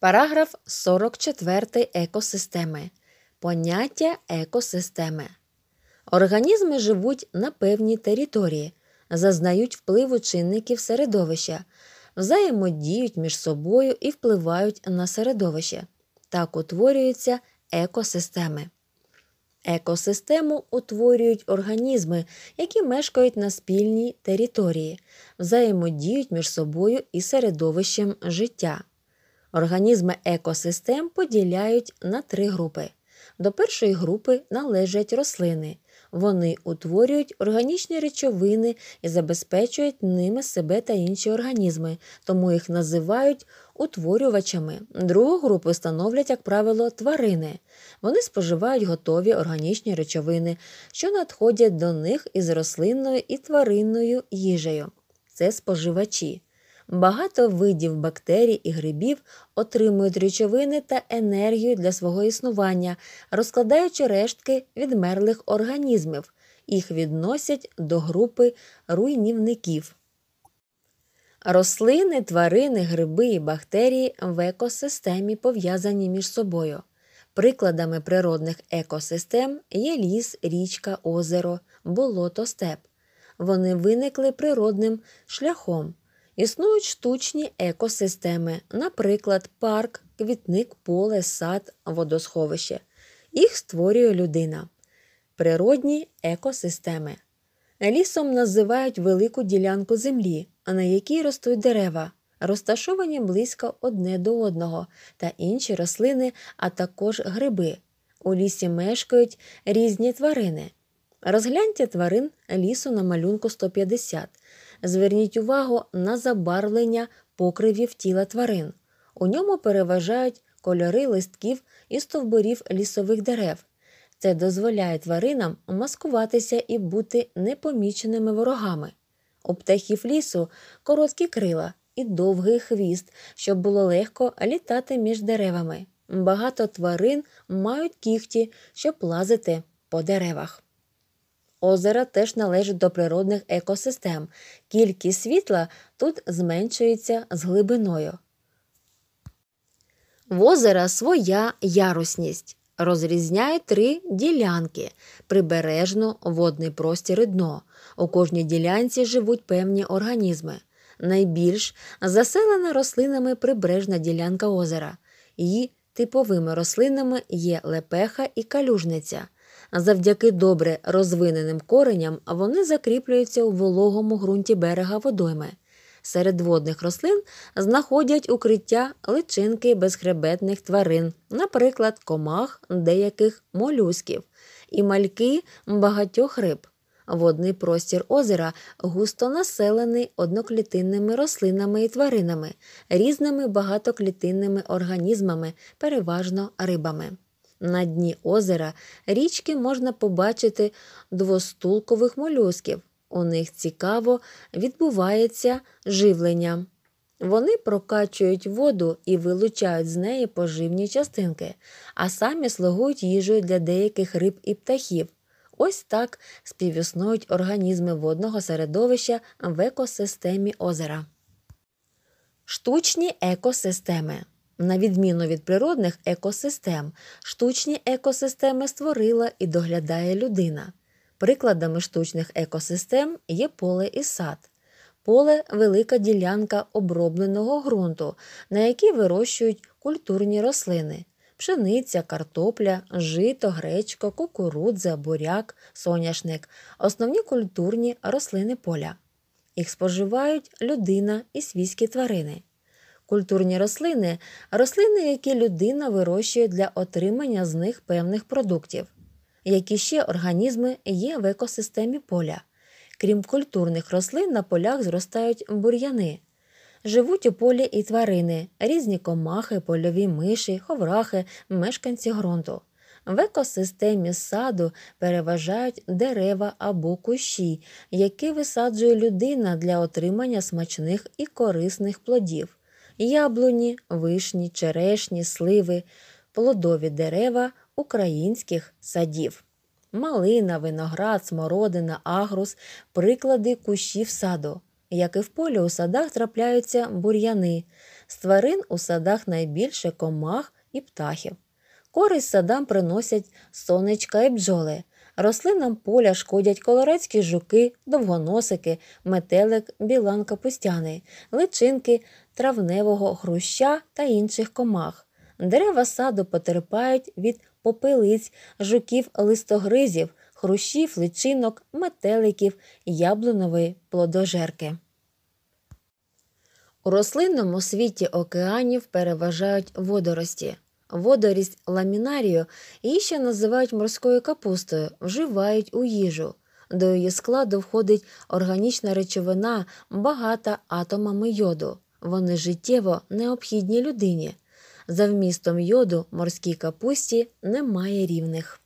Параграф 44 екосистеми. Поняття екосистеми. Організми живуть на певній території, зазнають впливу чинників середовища, взаємодіють між собою і впливають на середовище. Так утворюються екосистеми. Екосистему утворюють організми, які мешкають на спільній території, взаємодіють між собою і середовищем життя. Організми екосистем поділяють на три групи. До першої групи належать рослини. Вони утворюють органічні речовини і забезпечують ними себе та інші організми, тому їх називають утворювачами. Другу групу становлять, як правило, тварини. Вони споживають готові органічні речовини, що надходять до них із рослинною і тваринною їжею. Це споживачі. Багато видів бактерій і грибів отримують речовини та енергію для свого існування, розкладаючи рештки відмерлих організмів. Їх відносять до групи руйнівників. Рослини, тварини, гриби і бактерії в екосистемі пов'язані між собою. Прикладами природних екосистем є ліс, річка, озеро, болото, степ. Вони виникли природним шляхом Існують штучні екосистеми, наприклад, парк, квітник, поле, сад, водосховище. Їх створює людина. Природні екосистеми. Лісом називають велику ділянку землі, на якій ростуть дерева, розташовані близько одне до одного та інші рослини, а також гриби. У лісі мешкають різні тварини. Розгляньте тварин лісу на малюнку 150. Зверніть увагу на забарвлення покривів тіла тварин. У ньому переважають кольори листків і стовбурів лісових дерев. Це дозволяє тваринам маскуватися і бути непоміченими ворогами. У птахів лісу короткі крила і довгий хвіст, щоб було легко літати між деревами. Багато тварин мають кігті, щоб лазити по деревах. Озера теж належать до природних екосистем. Кількість світла тут зменшується з глибиною. В озера своя ярусність. Розрізняє три ділянки прибережно водний простір і дно. У кожній ділянці живуть певні організми. Найбільш заселена рослинами прибережна ділянка озера. Її типовими рослинами є лепеха і калюжниця. Завдяки добре розвиненим коренням вони закріплюються у вологому ґрунті берега водойми. Серед водних рослин знаходять укриття личинки безхребетних тварин, наприклад, комах, деяких молюсків, і мальки багатьох риб. Водний простір озера густо населений одноклітинними рослинами і тваринами, різними багатоклітинними організмами, переважно рибами. На дні озера річки можна побачити двостулкових молюсків. У них цікаво відбувається живлення. Вони прокачують воду і вилучають з неї поживні частинки, а самі слугують їжею для деяких риб і птахів. Ось так співіснують організми водного середовища в екосистемі озера. Штучні екосистеми на відміну від природних екосистем, штучні екосистеми створила і доглядає людина. Прикладами штучних екосистем є поле і сад. Поле велика ділянка обробленого ґрунту, на якій вирощують культурні рослини. Пшениця, картопля, жито, гречко, кукурудза, буряк, соняшник основні культурні рослини поля. Їх споживають людина і свійські тварини. Культурні рослини рослини, які людина вирощує для отримання з них певних продуктів, які ще організми є в екосистемі поля. Крім культурних рослин, на полях зростають бур'яни. Живуть у полі і тварини, різні комахи, польові миші, ховрахи, мешканці ґрунту. В екосистемі саду переважають дерева або кущі, які висаджує людина для отримання смачних і корисних плодів яблуні, вишні, черешні, сливи, плодові дерева українських садів. Малина, виноград, смородина, агрус, приклади кущів саду. Як і в полі у садах трапляються бур'яни, з тварин у садах найбільше комах і птахів. Користь садам приносять сонечка і бджоли. Рослинам поля шкодять колорецькі жуки, довгоносики, метелик, білан капустяний, личинки травневого хруща та інших комах. Дерева саду потерпають від попелиць, жуків листогризів, хрущів, личинок, метеликів, яблунової плодожерки. У рослинному світі океанів переважають водорості. Водорість ламінарію її ще називають морською капустою, вживають у їжу. До її складу входить органічна речовина, багата атомами йоду. Вони життєво необхідні людині. За вмістом йоду морській капусті немає рівних.